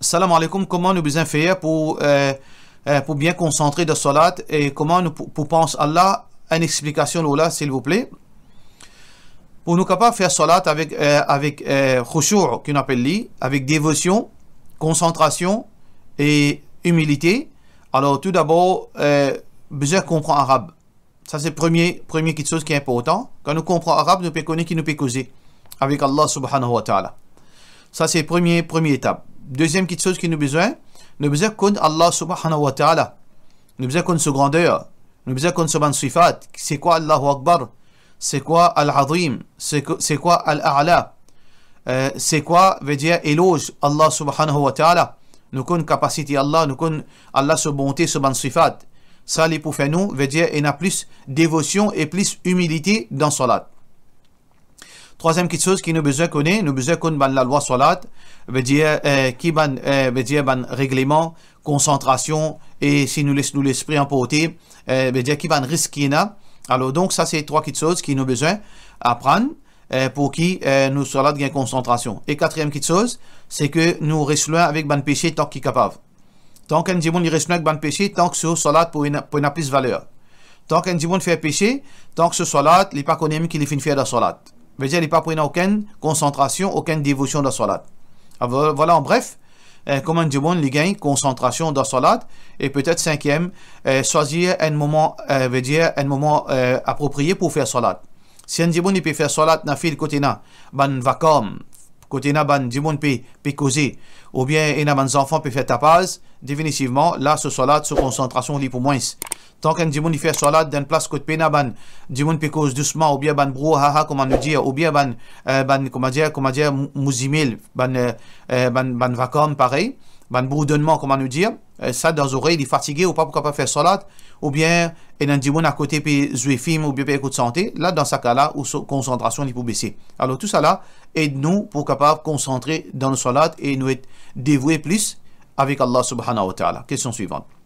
Salam alaikum, comment nous besoin faire pour, euh, euh, pour bien concentrer de salat et comment nous pour penser Allah Une explication, là s'il vous plaît. Pour nous capables faire salat avec, euh, avec euh, qu'on appelle li, avec dévotion, concentration et humilité. Alors, tout d'abord, euh, besoin comprendre arabe. Ça, c'est premier, premier quelque chose qui est important. Quand nous comprenons arabe, nous pouvons connaître qui nous peut causer avec Allah subhanahu wa ta'ala. Ça, c'est premier, première étape. Deuxième petite chose qu'il nous besoin, nous besoin qu'on Allah subhanahu wa ta'ala. Nous besoin qu'on grandeur. Nous besoin qu'on se sifat. C'est quoi Allahu Akbar C'est quoi Al-Azim C'est quoi Al-A'la euh, C'est quoi veut dire éloge Allah subhanahu wa ta'ala. Nous qu'on capacité Allah, nous qu'on Allah se bonté, se sifat. Ça, les pour faire nous, veut dire, il y a plus dévotion et plus humilité dans salat. Troisième chose qui nous besoin connaître nous besoin qu'on la loi solade, veut dire euh, qui ban euh, veut dire ban règlement, concentration et si nous laisse nous l'esprit emporter, euh, veut dire qui ban a Alors donc ça c'est trois petites choses qui nous besoin apprendre pour qui nous salat gain concentration. Et quatrième petite chose, c'est que nous restons avec ban péché tant qu'il est capable. Tant qu'un dimon il reste avec ban péché tant que ce solade pour une pour une plus valeur. Tant qu'un dimon fait péché, tant que ce solade il pas connu qu'il est fini faire la solade il qu'il n'est pas prenant aucune concentration, aucune dévotion dans salat. Ah, voilà en bref, euh, comment du monde les gains, concentration dans salat. Et peut-être cinquième, euh, choisir un moment, euh, dire un moment approprié pour faire salat. Si un bon il peut faire salat nafil kotina, ban comme côté ou bien peut faire définitivement là ce salat sur concentration pour moins tant qu'un du monde fait salat dans place côté du monde peut doucement ou bien ban bro haha comment nous ou bien ban euh, ban comment dire euh, euh, ban ban ban vacom pareil le ben, bourdonnement, comment nous dire, euh, ça dans l'oreille, il est fatigué ou pas, pourquoi pas faire salat, ou bien, il y a à côté, puis film, ou bien, puis santé, là, dans ce cas-là, où concentration, il peut baisser. Alors, tout ça là, aide-nous pour capable concentrer dans le salat et nous être dévoués plus avec Allah subhanahu wa ta'ala. Question suivante.